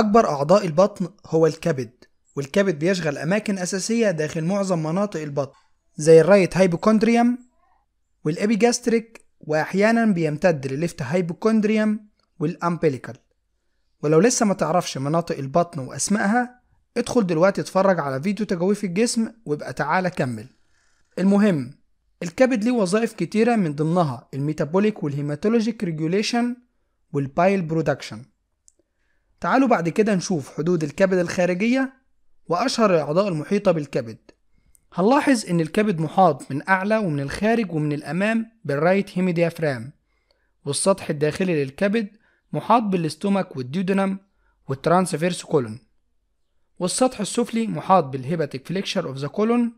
أكبر أعضاء البطن هو الكبد والكبد بيشغل أماكن أساسية داخل معظم مناطق البطن زي الرايت هايبوكوندريوم والأبيجاستريك وأحيانا بيمتد لليفت هايبوكوندريوم والأمبليكال ولو لسه ما تعرفش مناطق البطن وأسمائها ادخل دلوقتي اتفرج على فيديو تجويف الجسم وابقى تعالى كمل المهم الكبد ليه وظائف كتيرة من ضمنها الميتابوليك والهيماتولوجيك ريجوليشن والبايل برودكشن تعالوا بعد كده نشوف حدود الكبد الخارجية وأشهر الأعضاء المحيطة بالكبد هنلاحظ إن الكبد محاط من أعلى ومن الخارج ومن الأمام بالرايت هيميديافرام والسطح الداخلي للكبد محاط بالاستومك والديودنم والترانسفيرس كولون والسطح السفلي محاط بالهيباتيك فليكشر اوف ذا كولون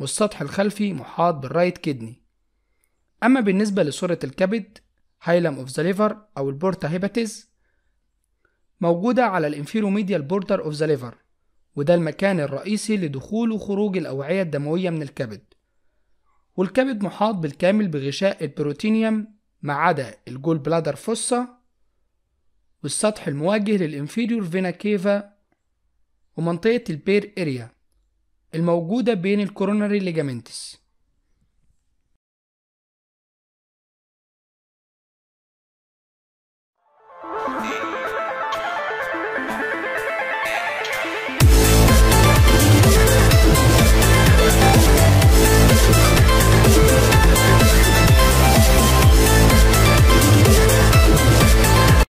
والسطح الخلفي محاط بالرايت كدني أما بالنسبة لصورة الكبد هايلم اوف ذا ليفر أو البورتا هيباتيز موجودة على الانفيروميديال بوردر اوف ذا ليفر وده المكان الرئيسي لدخول وخروج الأوعية الدموية من الكبد والكبد محاط بالكامل بغشاء البروتينيوم ما عدا الجول بلادر فوسا والسطح المواجه للانفيريور فينا كيفا ومنطقة البير إريا الموجودة بين الكورونري ليجامنتس